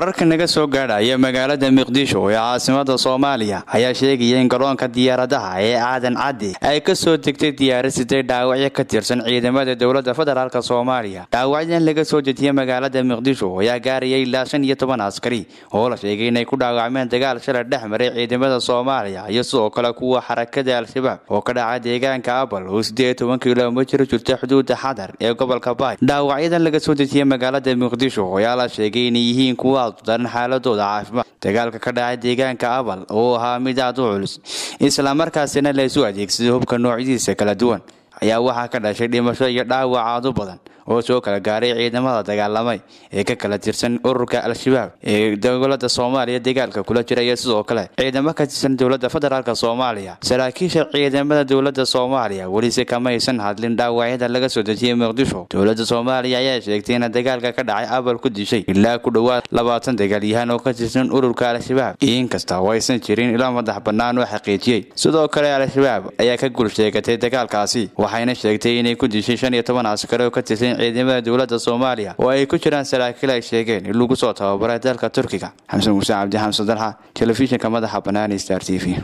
wararka naga soo gaadhaya magaalada muqdisho ee caasimada soomaaliya ayaa sheegaya in garoonka diyaaradaha ee aadan caddi ay ka soo degtay diyaarad siday dhaawacyo ka tirsan ciidamada dowladda federaalk soomaaliya dhaawacyadan laga soo dejiyay magaalada muqdisho ayaa gaarayay ilaa shan iyo toban askari oo la sheegay inay ku dhaawacmeen dagaal shalay dhex maray ciidamada soomaaliya iyo sidoo kale kuwa xarakada al-shabaab oo ka dhaca deegaanka abal oo siddeed toban kilomitir jirta xuduudda xadar ee gobolka baay dhaawacyadan laga soo dejiyay magaalada muqdisho ayaa la sheegay inay yihiin kuwa daran xaaladooda caafimaad dagaalka ka dhacay deegaanka abal oo ahaa mid aad u culus islamarkaasina la isu adeegsaday hubka noocyadiisa kala duwan ayaa waxaa ka dhashay dhimasho iyo dhaawacaadu badan oo soo kala gaaray ciidamada dagaalamay ee ka kala tirsan ururka al-shabaab ee dowladda soomaaliya dagaalka kula jiraya sidoo kale ciidamo ka tirsan dowladda federaalk soomaaliya saraakiisha ciidamada dowladda soomaaliya welise kamaysan hadlin dhaawacyada laga soo dejiyey muqdisho dowladda soomaaliya ayaa sheegtay ina dagaalka ka dhacay abal ku dishay ilaa ku dhowaad labaatan dagaalyahaan oo ka tirsan ururka al-shabaab inkasta oo aysan jirin ilo madax bannaan oo xaqiijiyey sidoo kale al-shabaab ayaa ka guul sheegatay dagaalkaasi waxayna sheegtay inay ku dishay shan iyo toban askari oo ka tirsan ciidamada dowladda soomaaliya oo ay ku jiraan saraakiil ay sheegeen in lagu soo tababaray dalka turkiga xamsan muuse cabdi xamsan dalxa telefishinka madaxa bannaan star t v